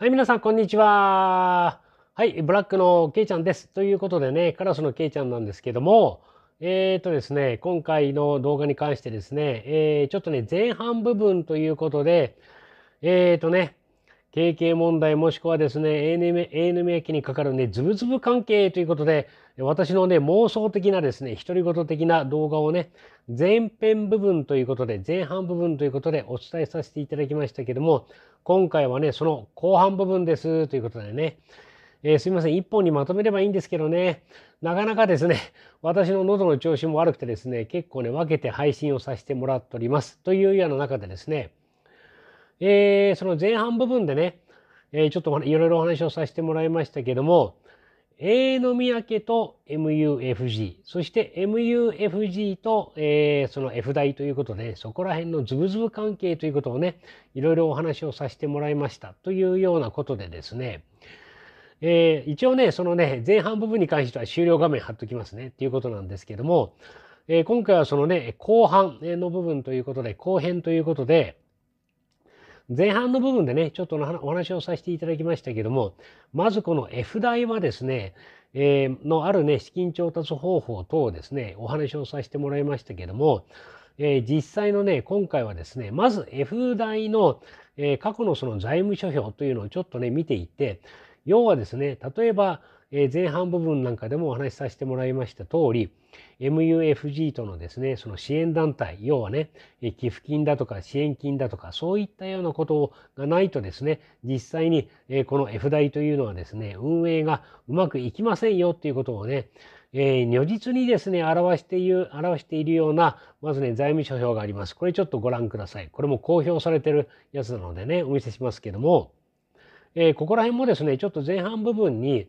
はい、皆さん、こんにちは。はい、ブラックのケイちゃんです。ということでね、カラスのケイちゃんなんですけども、えっ、ー、とですね、今回の動画に関してですね、えー、ちょっとね、前半部分ということで、えっ、ー、とね、経験問題もしくはですね、ANM, ANM にかかるね、ズブズブ関係ということで、私のね、妄想的なですね、独り言的な動画をね、前編部分ということで、前半部分ということでお伝えさせていただきましたけども、今回はね、その後半部分ですということでね、えー、すいません、一本にまとめればいいんですけどね、なかなかですね、私の喉の調子も悪くてですね、結構ね、分けて配信をさせてもらっております。というような中でですね、えー、その前半部分でね、えー、ちょっといろいろお話をさせてもらいましたけども、A の三宅と MUFG、そして MUFG と、えー、その F 大ということで、そこら辺のズブズブ関係ということをね、いろいろお話をさせてもらいましたというようなことでですね、えー、一応ね、そのね、前半部分に関しては終了画面貼っときますねっていうことなんですけども、えー、今回はそのね、後半の部分ということで、後編ということで、前半の部分でね、ちょっとお話をさせていただきましたけども、まずこの F 代はですね、えー、のあるね、資金調達方法等ですね、お話をさせてもらいましたけども、えー、実際のね、今回はですね、まず F 代の、えー、過去のその財務諸表というのをちょっとね、見ていって、要はですね、例えば、え前半部分なんかでもお話しさせてもらいました通り、MUFG とのですね、その支援団体、要はね、寄付金だとか支援金だとか、そういったようなことがないとですね、実際にこの F 代というのはですね、運営がうまくいきませんよっていうことをね、えー、如実にですね、表している、表しているような、まずね、財務諸表があります。これちょっとご覧ください。これも公表されてるやつなのでね、お見せしますけども、えー、ここら辺もですね、ちょっと前半部分に、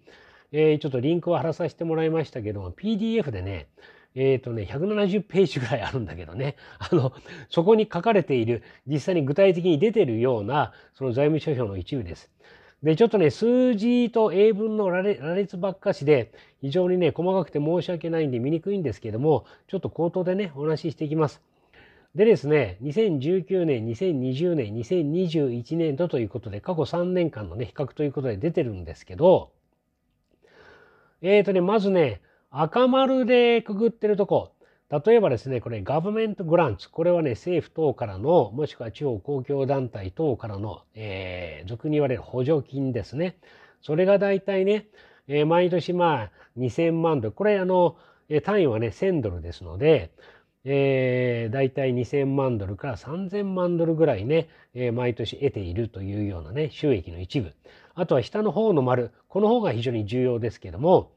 えー、ちょっとリンクを貼らさせてもらいましたけども、PDF でね、えっ、ー、とね、170ページぐらいあるんだけどね、あの、そこに書かれている、実際に具体的に出てるような、その財務諸表の一部です。で、ちょっとね、数字と英文の羅列ばっかしで、非常にね、細かくて申し訳ないんで見にくいんですけども、ちょっと口頭でね、お話ししていきます。でですね、2019年、2020年、2021年度ということで、過去3年間のね、比較ということで出てるんですけど、えっ、ー、とね、まずね、赤丸でくぐってるとこ。例えばですね、これ、ガブメントグランツ。これはね、政府等からの、もしくは地方公共団体等からの、えー、俗に言われる補助金ですね。それが大体ね、えー、毎年まあ、2000万ドル。これ、あの、単位はね、1000ドルですので、えー、大体2000万ドルから3000万ドルぐらいね、えー、毎年得ているというようなね、収益の一部。あとは下の方の丸、この方が非常に重要ですけども、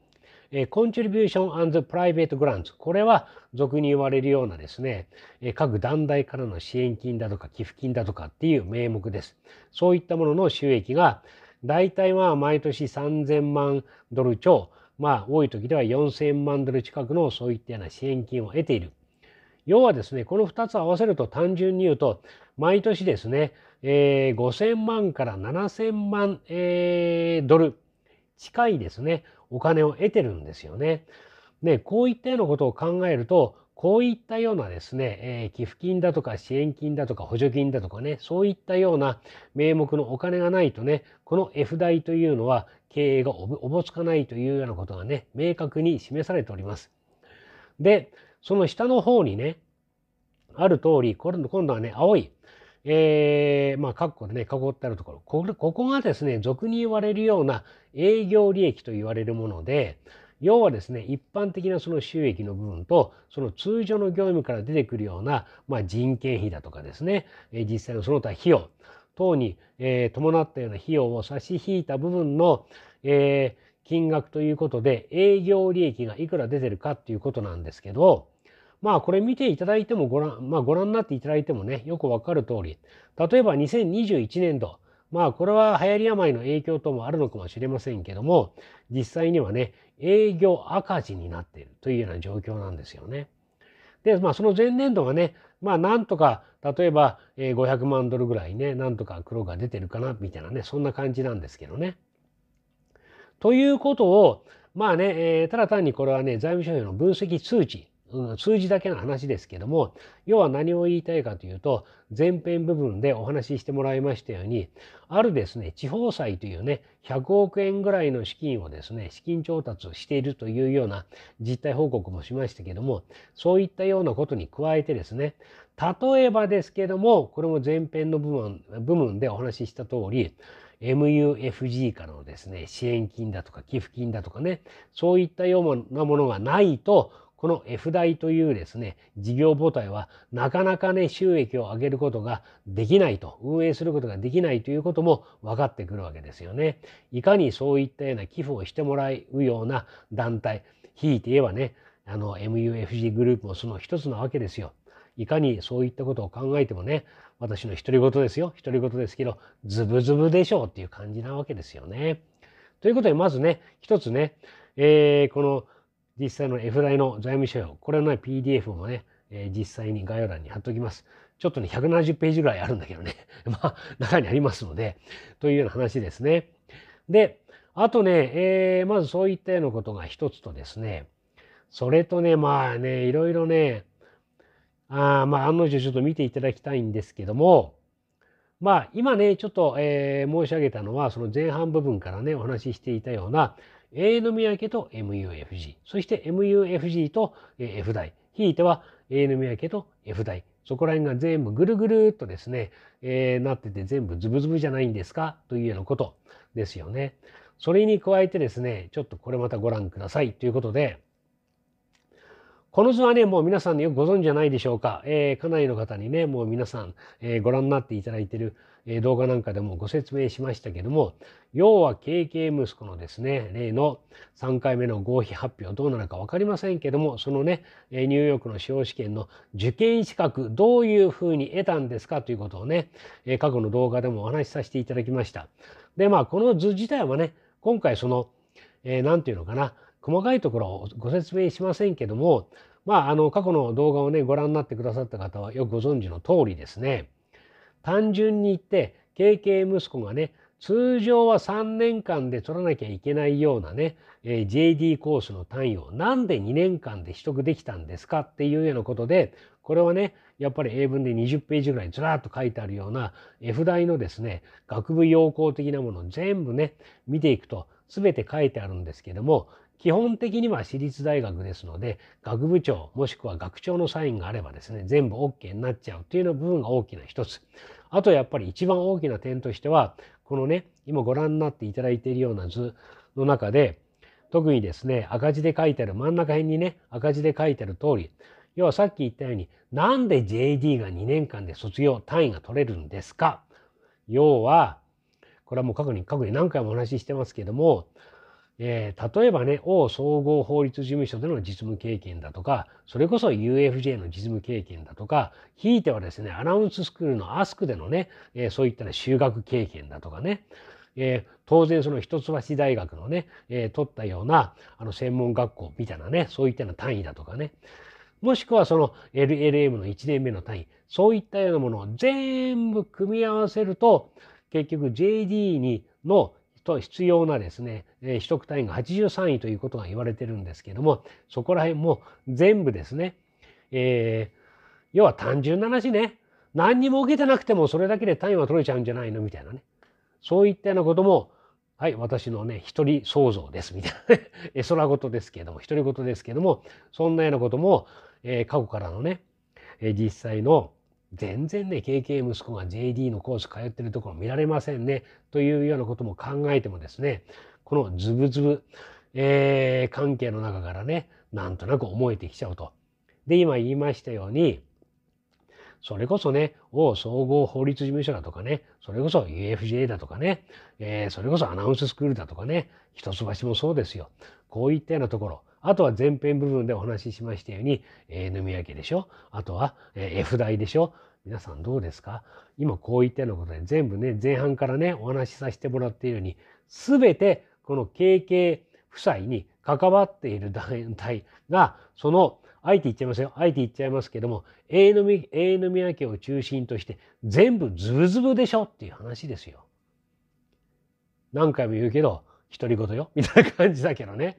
コンチュリビューション and private grants これは俗に言われるようなですね各団体からの支援金だとか寄付金だとかっていう名目ですそういったものの収益が大体ま毎年3000万ドル超まあ多い時では4000万ドル近くのそういったような支援金を得ている要はですねこの2つ合わせると単純に言うと毎年ですねえー、5000万から7000万、えー、ドル近いですね、お金を得てるんですよね。で、こういったようなことを考えると、こういったようなですね、えー、寄付金だとか支援金だとか補助金だとかね、そういったような名目のお金がないとね、この F 代というのは経営がおぼつかないというようなことがね、明確に示されております。で、その下の方にね、ある通り、今度はね、青いえー、まあ、括弧でね、囲ってあるところ。これ、ここがですね、俗に言われるような営業利益と言われるもので、要はですね、一般的なその収益の部分と、その通常の業務から出てくるような、まあ、人件費だとかですね、え実際のその他費用等に、え伴ったような費用を差し引いた部分の、え金額ということで、営業利益がいくら出てるかっていうことなんですけど、まあこれ見ていただいてもご覧、まあ、ご覧になっていただいてもね、よくわかる通り、例えば2021年度、まあこれは流行り病の影響等もあるのかもしれませんけども、実際にはね、営業赤字になっているというような状況なんですよね。で、まあその前年度がね、まあなんとか、例えば500万ドルぐらいね、なんとか黒が出てるかな、みたいなね、そんな感じなんですけどね。ということを、まあね、えー、ただ単にこれはね、財務省への分析数値うん、数字だけの話ですけども要は何を言いたいかというと前編部分でお話ししてもらいましたようにあるですね地方債というね100億円ぐらいの資金をですね資金調達しているというような実態報告もしましたけどもそういったようなことに加えてですね例えばですけどもこれも前編の部分部分でお話しした通り MUFG からのですね支援金だとか寄付金だとかねそういったようなものがないとこの F 代というですね、事業母体はなかなかね、収益を上げることができないと、運営することができないということも分かってくるわけですよね。いかにそういったような寄付をしてもらうような団体、ひいて言えばね、あの MUFG グループもその一つなわけですよ。いかにそういったことを考えてもね、私の独り言ですよ。独り言ですけど、ズブズブでしょうっていう感じなわけですよね。ということで、まずね、一つね、えー、この実際の F イの財務諸表、これの、ね、PDF もね、えー、実際に概要欄に貼っておきます。ちょっとね、170ページぐらいあるんだけどね、まあ、中にありますので、というような話ですね。で、あとね、えー、まずそういったようなことが一つとですね、それとね、まあね、いろいろね、あまあ、案の定ちょっと見ていただきたいんですけども、まあ、今ね、ちょっと、えー、申し上げたのは、その前半部分からね、お話ししていたような、A の宮家と MUFG、そして MUFG と F 代、ひいては A の宮家と F 代、そこら辺が全部ぐるぐるっとですね、えー、なってて全部ズブズブじゃないんですかというようなことですよね。それに加えてですね、ちょっとこれまたご覧くださいということで、この図はね、もう皆さんね、よくご存知じゃないでしょうか。えー、かなりの方にね、もう皆さん、えー、ご覧になっていただいてる、えー、動画なんかでもご説明しましたけども、要は KK 息子のですね、例の3回目の合否発表どうなのか分かりませんけども、そのね、ニューヨークの司法試験の受験資格、どういうふうに得たんですかということをね、過去の動画でもお話しさせていただきました。で、まあ、この図自体はね、今回その、えー、て言うのかな、細かいところをご説明しませんけども、まあ、あの過去の動画をねご覧になってくださった方はよくご存知の通りですね単純に言って KK 息子がね通常は3年間で取らなきゃいけないようなね、え JD コースの単位をなんで2年間で取得できたんですかっていうようなことでこれはねやっぱり英文で20ページぐらいずらっと書いてあるような F 大のですね学部要項的なものを全部ね見ていくと全て書いてあるんですけども基本的には私立大学ですので学部長もしくは学長のサインがあればですね全部 OK になっちゃうというの部分が大きな一つあとやっぱり一番大きな点としてはこのね今ご覧になっていただいているような図の中で特にですね赤字で書いてある真ん中辺にね赤字で書いてある通り要はさっき言ったようになんで JD が2年間で卒業単位が取れるんですか要はこれはもう過去に過去に何回もお話ししてますけどもえー、例えばね、大総合法律事務所での実務経験だとか、それこそ UFJ の実務経験だとか、ひいてはですね、アナウンススクールのアスクでのね、えー、そういった、ね、修学経験だとかね、えー、当然その一橋大学のね、え取ったようなあの専門学校みたいなね、そういったような単位だとかね、もしくはその LLM の1年目の単位、そういったようなものを全部組み合わせると、結局 JD にのと必要なですね、え取得単位が83位ということが言われてるんですけどもそこら辺も全部ですね、えー、要は単純な話ね何にも受けてなくてもそれだけで単位は取れちゃうんじゃないのみたいなねそういったようなこともはい私のね一人想像ですみたいな絵 空事ですけども独り言ですけどもそんなようなことも、えー、過去からのね、え実際の全然ね、KK 息子が JD のコース通ってるところ見られませんね、というようなことも考えてもですね、このズブズブ、えー、関係の中からね、なんとなく思えてきちゃうと。で、今言いましたように、それこそね、某総合法律事務所だとかね、それこそ UFJ だとかね、えー、それこそアナウンススクールだとかね、一橋もそうですよ。こういったようなところ、あとは前編部分でお話ししましたように、えー、飲み明けでしょあとは、えー、F 代でしょ皆さんどうですか今こういったようなことで全部ね前半からねお話しさせてもらっているように全てこの経営負債に関わっている団体がそのあえて言っちゃいますよあえて言っちゃいますけども永遠宮家を中心として全部ズブズブでしょっていう話ですよ。何回も言うけど独り言よみたいな感じだけどね。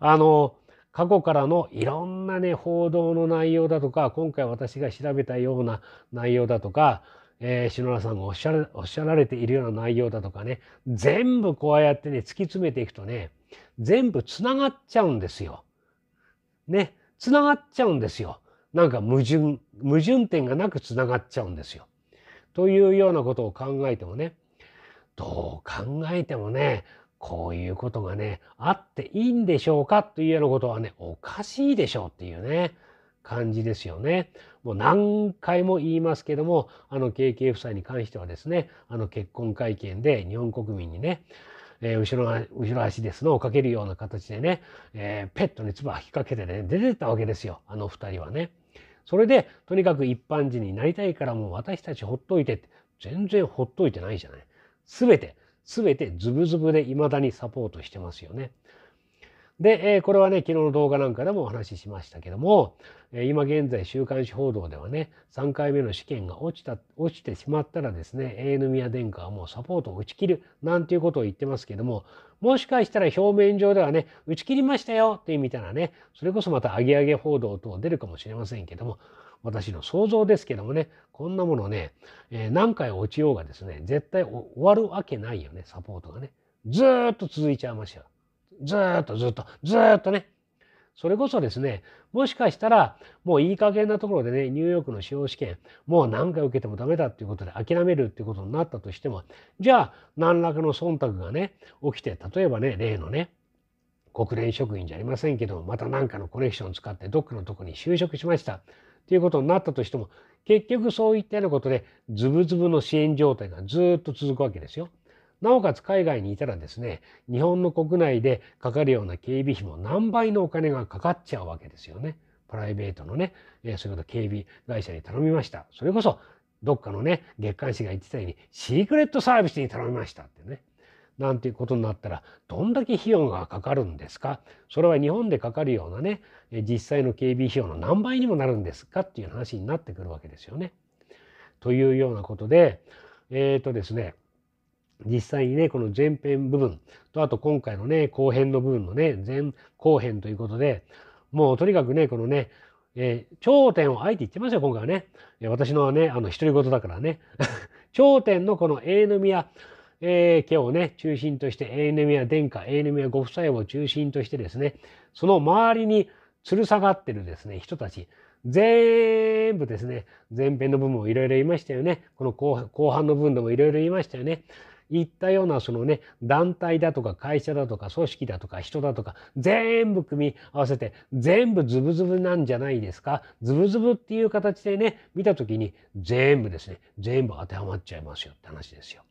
あの過去からのいろんなね報道の内容だとか今回私が調べたような内容だとか、えー、篠原さんがおっしゃらおっしゃられているような内容だとかね全部こうやってね突き詰めていくとね全部つながっちゃうんですよ。ねつながっちゃうんですよ。なんか矛盾矛盾点がなくつながっちゃうんですよ。というようなことを考えてもねどう考えてもねこういうことがね、あっていいんでしょうかというようなことはね、おかしいでしょうっていうね、感じですよね。もう何回も言いますけども、あの KK 夫妻に関してはですね、あの結婚会見で日本国民にね、えー、後ろ後ろ足ですのをかけるような形でね、えー、ペットに唾を吹きかけてね、出てったわけですよ、あの2人はね。それで、とにかく一般人になりたいからもう私たちほっといてって、全然ほっといてないじゃない。すべて全てズブズブで未だにサポートしてますよね。で、えこれはね、昨日の動画なんかでもお話ししましたけども、え今現在、週刊誌報道ではね、3回目の試験が落ちた、落ちてしまったらですね、永宮殿下はもうサポートを打ち切るなんていうことを言ってますけども、もしかしたら表面上ではね、打ち切りましたよっていうみたいなね、それこそまたアゲアゲ報道等出るかもしれませんけども、私の想像ですけどもね、こんなものね、えー、何回落ちようがですね、絶対終わるわけないよね、サポートがね。ずっと続いちゃいますよ。ずっとずっと、ずっとね、それこそですね、もしかしたら、もういい加減なところでね、ニューヨークの司法試験、もう何回受けてもダメだっていうことで諦めるっていうことになったとしても、じゃあ、何らかの忖度がね、起きて、例えばね、例のね、国連職員じゃありませんけどまた何かのコネクションを使ってどっかのとこに就職しましたっていうことになったとしても結局そういったようなことでズブズブの支援状態がずっと続くわけですよ。なおかつ海外にいたらですね、日本の国内でかかるような警備費も何倍のお金がかかっちゃうわけですよね。プライベートのね、えそういうこと警備会社に頼みました。それこそ、どっかのね、月刊誌が言ってたように、シークレットサービスに頼みましたってね。なんていうことになったらどんだけ費用がかかるんですかそれは日本でかかるようなね実際の警備費用の何倍にもなるんですかっていう話になってくるわけですよね。というようなことでえっ、ー、とですね実際にね、この前編部分と、あと今回のね、後編の部分のね、前後編ということで、もうとにかくね、このね、えー、頂点をあえて言ってますよ、今回はね。えー、私のはね、あの、独り言だからね。頂点のこの A の宮、えー、家をね、中心として、A の宮殿下、A の宮ご夫妻を中心としてですね、その周りに吊る下がってるですね、人たち。全部ですね、前編の部分もいろいろ言いましたよね。この後半の部分でもいろいろ言いましたよね。いったようなそのね団体だとか会社だとか組織だとか人だとか全部組み合わせて全部ズブズブなんじゃないですかズブズブっていう形でね見た時に全部ですね全部当てはまっちゃいますよって話ですよ。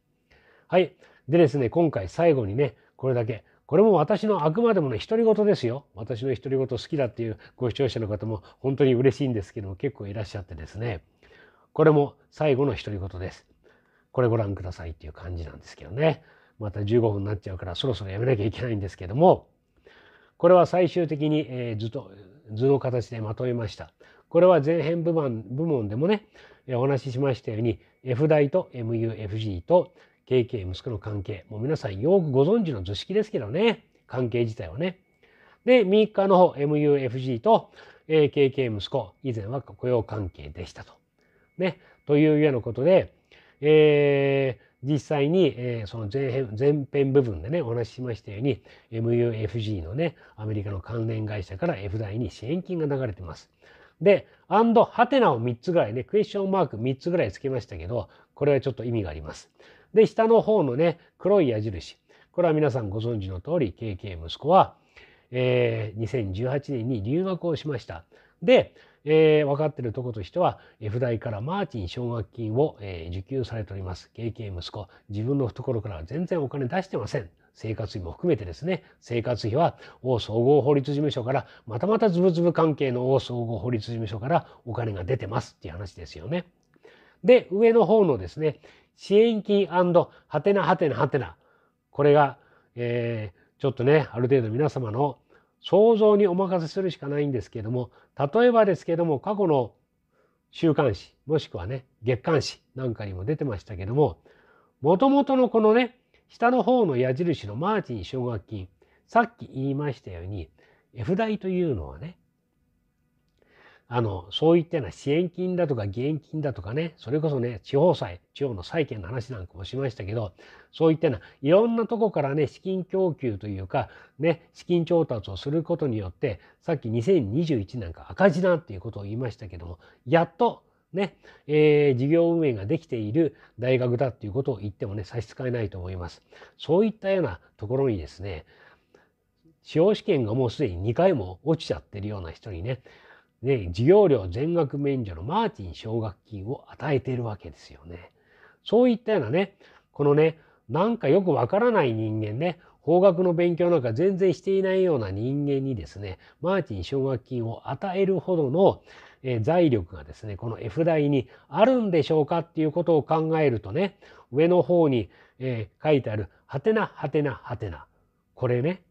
はいでですね今回最後にねこれだけこれも私のあくまでもね独り言ですよ。私の独り言好きだっていうご視聴者の方も本当に嬉しいんですけども結構いらっしゃってですね。これも最後の独り言です。これご覧くださいっていう感じなんですけどね。また15分になっちゃうからそろそろやめなきゃいけないんですけども、これは最終的に、え図と図の形でまとめました。これは前編部門部門でもね、お話ししましたように F 大と MUFG と KK 息子の関係、もう皆さんよくご存知の図式ですけどね、関係自体はね。で、3日の方、MUFG と KK 息子、以前は雇用関係でしたと。ね、というようなことで、えー、実際に、えー、その前編前編部分でねお話ししましたように MUFG のねアメリカの関連会社から F 代に支援金が流れてます。で、アンド、ハテナを3つぐらいね、クエスチョンマーク3つぐらいつけましたけど、これはちょっと意味があります。で、下の方のね、黒い矢印。これは皆さんご存知の通り、KK 息子は、えー、2018年に留学をしました。で、えー、分かっているとことしては、F 代からマーチン奨学金を、えー、受給されております。経験息子、自分の懐から全然お金出してません。生活費も含めてですね、生活費は大総合法律事務所から、またまたズブズブ関係の大総合法律事務所からお金が出てますっていう話ですよね。で、上の方のですね、支援金はてなはてなはてな。これが、えー、ちょっとね、ある程度皆様の想像にお任せするしかないんですけども例えばですけども過去の週刊誌もしくはね月刊誌なんかにも出てましたけどももともとのこのね下の方の矢印のマーチン奨学金さっき言いましたように F 代というのはねあの、そういったような支援金だとか義援金だとかね、それこそね、地方債、地方の債権の話なんかもしましたけど、そういったような、いろんなとこからね、資金供給というか、ね、資金調達をすることによって、さっき2021なんか赤字だっていうことを言いましたけども、やっと、ね、えー、事業運営ができている大学だっていうことを言ってもね、差し支えないと思います。そういったようなところにですね、司法試験がもうすでに2回も落ちちゃってるような人にね、ね、授業料全額免除のマーティン奨学金を与えているわけですよね。そういったようなね、このね、なんかよくわからない人間ね、法学の勉強なんか全然していないような人間にですね、マーティン奨学金を与えるほどの、え財力がですね、この F 代にあるんでしょうかっていうことを考えるとね、上の方に、えー、書いてある、はてなはてなはてな。これね、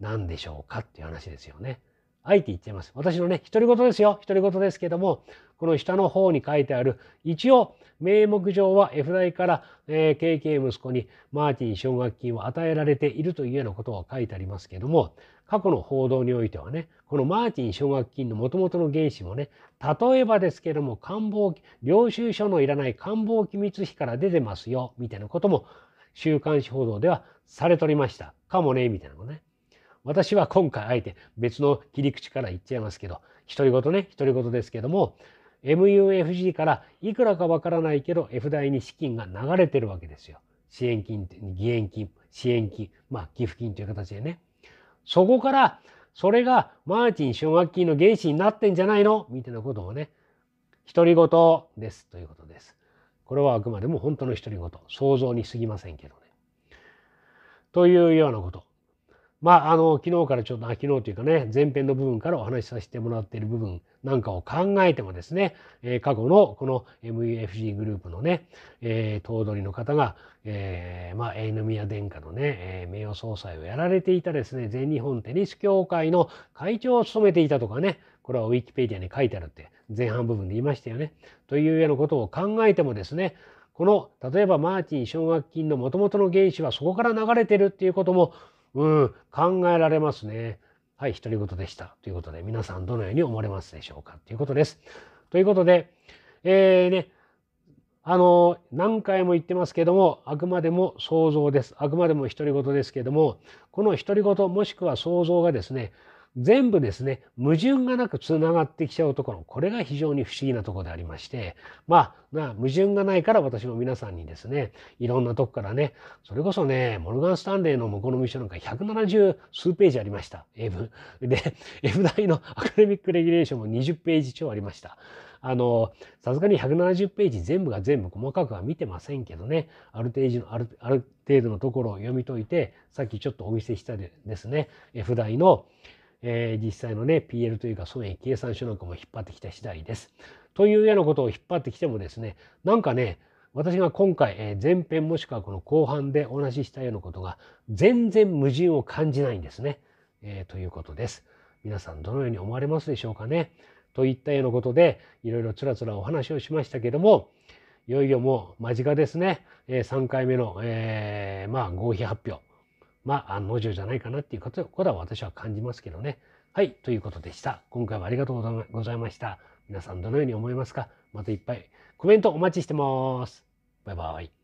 何でしょうかっていう話ですよね。あえて言っちゃいます。私のね、独り言ですよ。独り言ですけども、この下の方に書いてある、一応、名目上は F 代から、えー、KK 息子にマーティン奨学金を与えられているというようなことを書いてありますけども、過去の報道においてはね、このマーティン奨学金のもともとの原資もね、例えばですけども、官房、領収書のいらない官房機密費から出てますよ、みたいなことも、週刊誌報道ではされておりました。かもね、みたいなとね。私は今回あえて別の切り口から言っちゃいますけど、独り言ね、独り言ですけども、MUFG からいくらかわからないけど F 代に資金が流れてるわけですよ。支援金、義援金、支援金、まあ寄付金という形でね。そこから、それがマーチン奨学金の原資になってんじゃないのみたいなことをね、独り言ですということです。これはあくまでも本当の独り言。想像にすぎませんけどね。というようなこと。まあ、あの昨日からちょっと昨日というかね前編の部分からお話しさせてもらっている部分なんかを考えてもですね、えー、過去のこの m u f g グループのね、えー、頭取の方が、えーまあ、江宮殿下のね、えー、名誉総裁をやられていたですね全日本テニス協会の会長を務めていたとかねこれはウィキペディアに書いてあるって前半部分で言いましたよね。というようなことを考えてもですねこの例えばマーチン奨学金のもともとの原資はそこから流れてるっていうこともうん、考えられますね。はい、独り言でした。ということで、皆さんどのように思われますでしょうかということです。ということで、えー、ね、あの、何回も言ってますけども、あくまでも想像です。あくまでも独り言ですけども、この独り言もしくは想像がですね、全部ですね矛盾がなくつながってきちゃうところこれが非常に不思議なところでありましてまあな矛盾がないから私も皆さんにですねいろんなとこからねそれこそねモルガン・スタンレーの「向こうの民主」なんか170数ページありました英文で F 大のアカデミック・レギュレーションも20ページ超ありました。あの、さすがに170ページ全部が全部細かくは見てませんけどね、ある程度の、あるある程度のところを読み解いて、さっきちょっとお見せしたですね、F 大の、えー、実際のね PL というか損益計算書なんかも引っ張ってきた次第です。というようなことを引っ張ってきてもですねなんかね私が今回、えー、前編もしくはこの後半でお話ししたようなことが全然矛盾を感じないんですね、えー、ということです。皆さんどのように思われますでしょうかねといったようなことでいろいろつらつらお話をしましたけどもいよいよもう間近ですね、えー、3回目の、えー、まあ合否発表まあ、案の定じゃないかなっていうことは私は感じますけどね。はい、ということでした。今回はありがとうございました。皆さんどのように思いますかまたいっぱいコメントお待ちしてます。バイバイ。